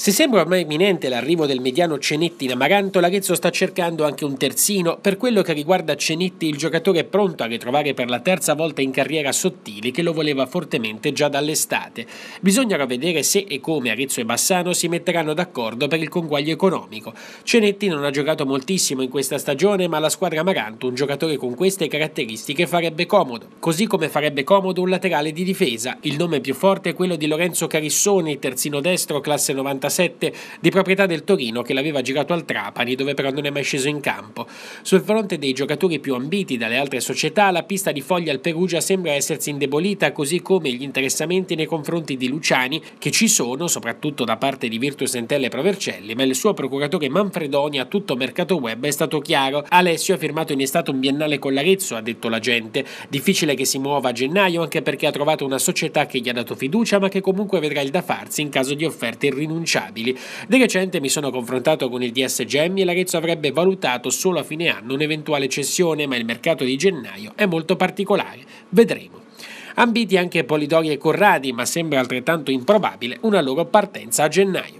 Se sembra ormai imminente l'arrivo del mediano Cenetti in Amaranto, l'Arezzo sta cercando anche un terzino. Per quello che riguarda Cenetti, il giocatore è pronto a ritrovare per la terza volta in carriera Sottili, che lo voleva fortemente già dall'estate. Bisognerà vedere se e come Arezzo e Bassano si metteranno d'accordo per il conguaglio economico. Cenetti non ha giocato moltissimo in questa stagione, ma alla squadra Amaranto un giocatore con queste caratteristiche farebbe comodo, così come farebbe comodo un laterale di difesa. Il nome più forte è quello di Lorenzo Carissoni, terzino destro, classe 96 1997 di proprietà del Torino che l'aveva girato al Trapani dove però non è mai sceso in campo. Sul fronte dei giocatori più ambiti dalle altre società la pista di Foglia al Perugia sembra essersi indebolita così come gli interessamenti nei confronti di Luciani che ci sono soprattutto da parte di Virtus Entelle e Provercelli ma il suo procuratore Manfredoni a tutto mercato web è stato chiaro. Alessio ha firmato in estate un biennale con l'Arezzo ha detto la gente. Difficile che si muova a gennaio anche perché ha trovato una società che gli ha dato fiducia ma che comunque vedrà il da farsi in caso di offerte irrinunciabili irrinunciabili. Di recente mi sono confrontato con il DS Gemmi e l'Arezzo avrebbe valutato solo a fine anno un'eventuale cessione, ma il mercato di gennaio è molto particolare. Vedremo. Ambiti anche Polidori e Corradi, ma sembra altrettanto improbabile una loro partenza a gennaio.